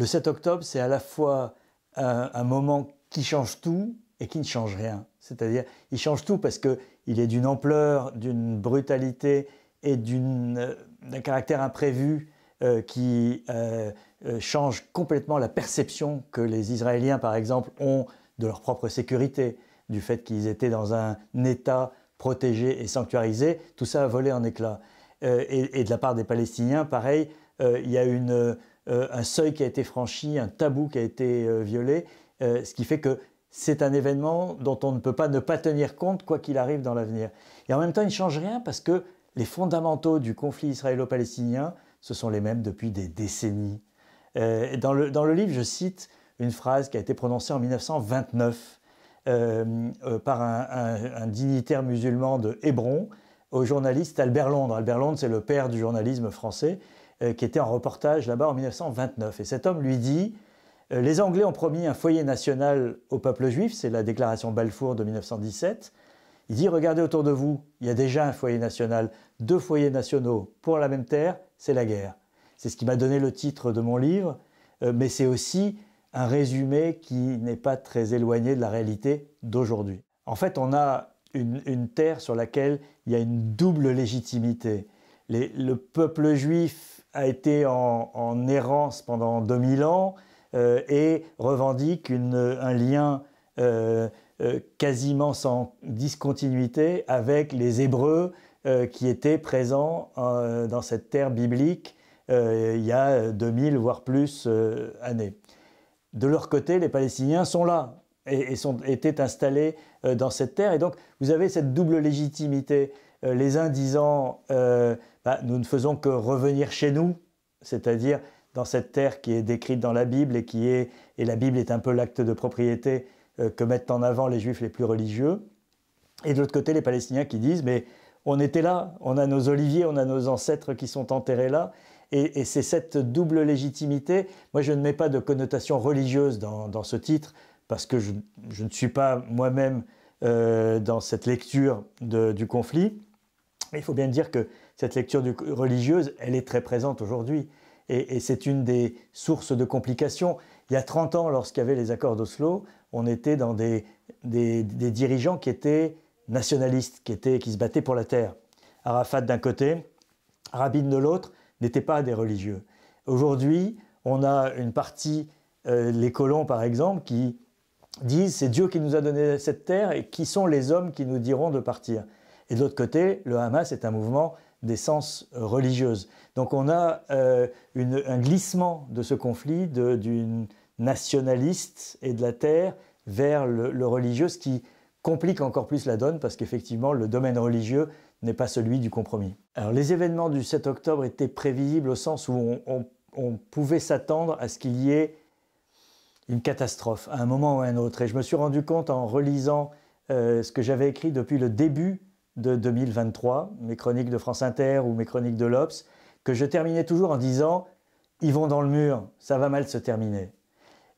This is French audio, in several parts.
le 7 octobre, c'est à la fois un, moment qui change tout et qui ne change rien. C'est-à-dire, il change tout parce qu'il est d'une ampleur, d'une brutalité et euh, d'un caractère imprévu euh, qui euh, change complètement la perception que les Israéliens, par exemple, ont de leur propre sécurité, du fait qu'ils étaient dans un État protégé et sanctuarisé. Tout ça a volé en éclats. et, de la part des Palestiniens, pareil, il y a une euh, un seuil qui a été franchi, un tabou qui a été euh, violé, euh, ce qui fait que c'est un événement dont on ne peut pas ne pas tenir compte quoi qu'il arrive dans l'avenir. Et en même temps, il ne change rien parce que les fondamentaux du conflit israélo-palestinien, ce sont les mêmes depuis des décennies. dans, le, livre, je cite une phrase qui a été prononcée en 1929 par un, un, dignitaire musulman de Hébron au journaliste Albert Londres. Albert Londres, c'est le père du journalisme français. Euh, qui était en reportage là-bas en 1929. Et cet homme lui dit euh, Les Anglais ont promis un foyer national au peuple juif, c'est la déclaration Balfour de 1917. Il dit Regardez autour de vous, il y a déjà un foyer national, deux foyers nationaux pour la même terre, c'est la guerre. C'est ce qui m'a donné le titre de mon livre, euh, mais c'est aussi un résumé qui n'est pas très éloigné de la réalité d'aujourd'hui. En fait, on a une, terre sur laquelle il y a une double légitimité. le peuple juif a été en, errance pendant 2000 ans euh, et revendique un lien euh, euh, quasiment sans discontinuité avec les Hébreux qui étaient présents dans cette terre biblique il y a 2000 voire plus années. De leur côté, les Palestiniens sont là et, sont, étaient installés dans cette terre et donc vous avez cette double légitimité euh, les uns disant euh, bah, nous ne faisons que revenir chez nous, c'est-à-dire dans cette terre qui est décrite dans la Bible et qui est, et la Bible est un peu l'acte de propriété euh, que mettent en avant les juifs les plus religieux, et de l'autre côté les Palestiniens qui disent mais on était là, on a nos oliviers, on a nos ancêtres qui sont enterrés là, et, c'est cette double légitimité, moi je ne mets pas de connotation religieuse dans, ce titre, parce que je, ne suis pas moi-même dans cette lecture du conflit, il faut bien dire que cette lecture religieuse, elle est très présente aujourd'hui. Et, c'est une des sources de complications. Il y a 30 ans, lorsqu'il y avait les accords d'Oslo, on était dans des, dirigeants qui étaient nationalistes, qui, étaient, qui se battaient pour la terre. Arafat d'un côté, Rabin de l'autre, n'étaient pas des religieux. Aujourd'hui, on a une partie, euh, les colons par exemple, qui disent c'est Dieu qui nous a donné cette terre et qui sont les hommes qui nous diront de partir. Et de l'autre côté, le Hamas est un mouvement d'essence religieuse. Donc on a euh, un glissement de ce conflit d'une nationaliste et de la terre vers le, religieux, ce qui complique encore plus la donne parce qu'effectivement le domaine religieux n'est pas celui du compromis. Alors les événements du 7 octobre étaient prévisibles au sens où on, pouvait s'attendre à ce qu'il y ait une catastrophe à un moment ou à un autre. Et je me suis rendu compte en relisant euh, ce que j'avais écrit depuis le début de 2023, mes chroniques de France Inter ou mes chroniques de l'Obs, que je terminais toujours en disant Ils vont dans le mur, ça va mal se terminer.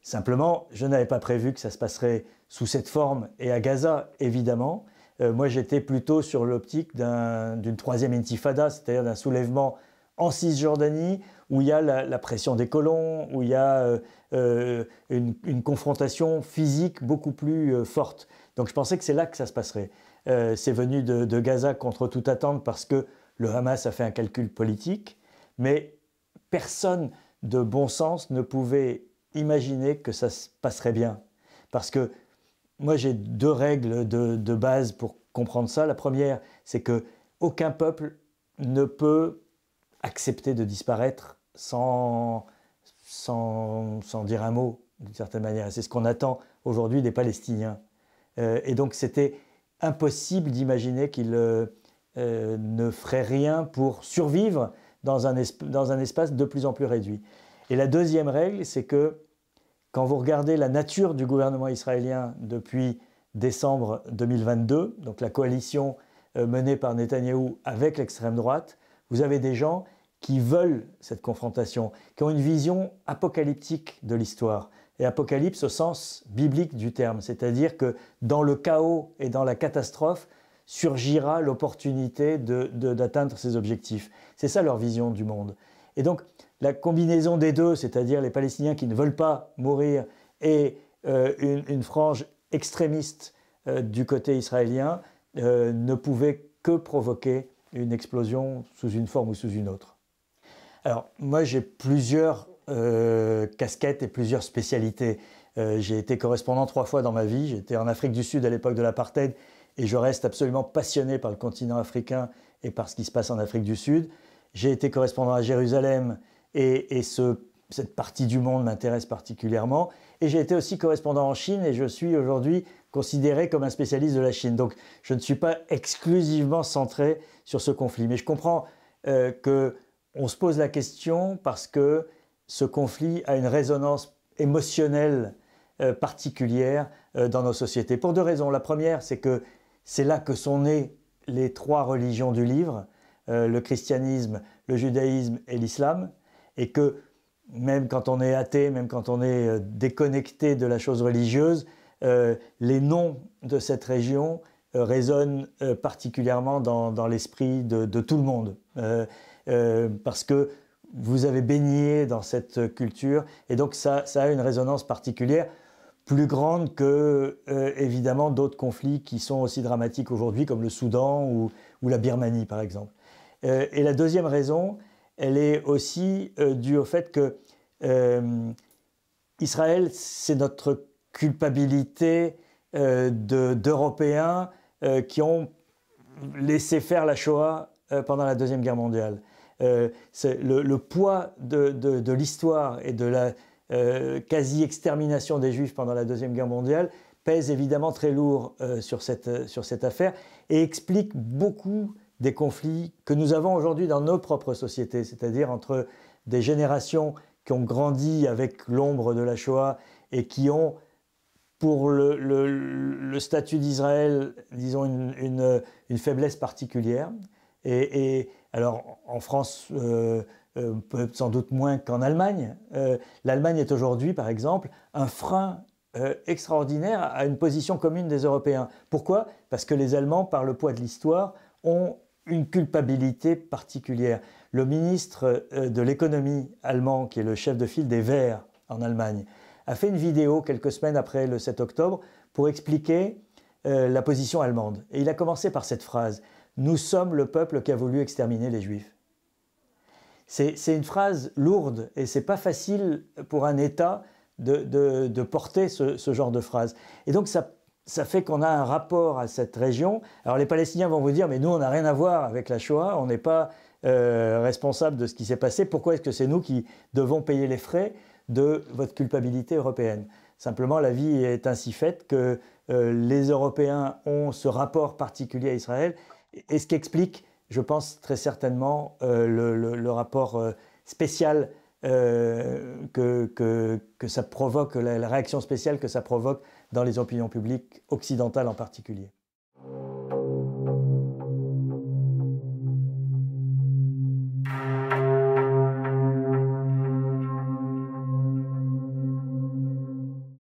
Simplement, je n'avais pas prévu que ça se passerait sous cette forme et à Gaza, évidemment. Euh, moi, j'étais plutôt sur l'optique d'une troisième intifada, c'est-à-dire d'un soulèvement en Cisjordanie, où il y a la, pression des colons, où il y a euh, euh, une, confrontation physique beaucoup plus forte. Donc je pensais que c'est là que ça se passerait. Euh, c'est venu de, Gaza contre toute attente parce que le Hamas a fait un calcul politique, mais personne de bon sens ne pouvait imaginer que ça se passerait bien. Parce que moi, j'ai deux règles de, base pour comprendre ça. La première, c'est que aucun peuple ne peut accepter de disparaître sans, sans, sans dire un mot, d'une certaine manière. C'est ce qu'on attend aujourd'hui des Palestiniens. Euh, et donc, c'était impossible d'imaginer qu'il euh, euh, ne ferait rien pour survivre dans un, dans un, espace de plus en plus réduit. Et la deuxième règle, c'est que quand vous regardez la nature du gouvernement israélien depuis décembre 2022, donc la coalition euh, menée par Netanyahou avec l'extrême droite, vous avez des gens qui veulent cette confrontation, qui ont une vision apocalyptique de l'histoire et apocalypse au sens biblique du terme, c'est-à-dire que dans le chaos et dans la catastrophe surgira l'opportunité d'atteindre de, ses objectifs. C'est ça leur vision du monde. Et donc la combinaison des deux, c'est-à-dire les Palestiniens qui ne veulent pas mourir et euh, une, frange extrémiste euh, du côté israélien, euh, ne pouvait que provoquer une explosion sous une forme ou sous une autre. Alors moi j'ai plusieurs Casquette euh, casquettes et plusieurs spécialités. Euh, j'ai été correspondant trois fois dans ma vie. J'étais en Afrique du Sud à l'époque de l'apartheid et je reste absolument passionné par le continent africain et par ce qui se passe en Afrique du Sud. J'ai été correspondant à Jérusalem et, cette partie du monde m'intéresse particulièrement. Et j'ai été aussi correspondant en Chine et je suis aujourd'hui considéré comme un spécialiste de la Chine. Donc je ne suis pas exclusivement centré sur ce conflit. Mais je comprends euh, que qu'on se pose la question parce que ce conflit a une résonance émotionnelle euh, particulière euh, dans nos sociétés. Pour deux raisons. La première, c'est que c'est là que sont nées les trois religions du livre, euh, le christianisme, le judaïsme et l'islam, et que même quand on est athée, même quand on est déconnecté de la chose religieuse, les noms de cette région résonnent particulièrement dans, l'esprit de, tout le monde. parce que vous avez baigné dans cette culture et donc ça, a une résonance particulière plus grande que euh, évidemment d'autres conflits qui sont aussi dramatiques aujourd'hui comme le Soudan ou, la Birmanie par exemple. Euh, et la deuxième raison, elle est aussi euh, due au fait que Israël, c'est notre culpabilité d'Européens qui ont laissé faire la Shoah pendant la Deuxième Guerre mondiale. Euh, le, poids de, l'histoire et de la euh, quasi-extermination des Juifs pendant la Deuxième Guerre mondiale pèse évidemment très lourd euh, sur, cette, affaire et explique beaucoup des conflits que nous avons aujourd'hui dans nos propres sociétés, c'est-à-dire entre des générations qui ont grandi avec l'ombre de la Shoah et qui ont, pour le, statut d'Israël, disons, une, faiblesse particulière. et, alors en France, euh, euh, sans doute moins qu'en Allemagne. Euh, L'Allemagne est aujourd'hui, par exemple, un frein extraordinaire à une position commune des Européens. Pourquoi Parce que les Allemands, par le poids de l'histoire, ont une culpabilité particulière. Le ministre de l'économie allemand, qui est le chef de file des Verts en Allemagne, a fait une vidéo quelques semaines après le 7 octobre pour expliquer la position allemande. Et il a commencé par cette phrase. Nous sommes le peuple qui a voulu exterminer les Juifs. C'est une phrase lourde et c'est pas facile pour un État de, porter ce, genre de phrase. Et donc ça, fait qu'on a un rapport à cette région. Alors les Palestiniens vont vous dire, mais nous on n'a rien à voir avec la Shoah, on n'est pas euh, responsable de ce qui s'est passé. Pourquoi est-ce que c'est nous qui devons payer les frais de votre culpabilité européenne Simplement, la vie est ainsi faite que euh, les Européens ont ce rapport particulier à Israël et ce qui explique, je pense très certainement, euh, le, rapport euh, spécial euh, que, ça provoque, la réaction spéciale que ça provoque dans les opinions publiques occidentales en particulier.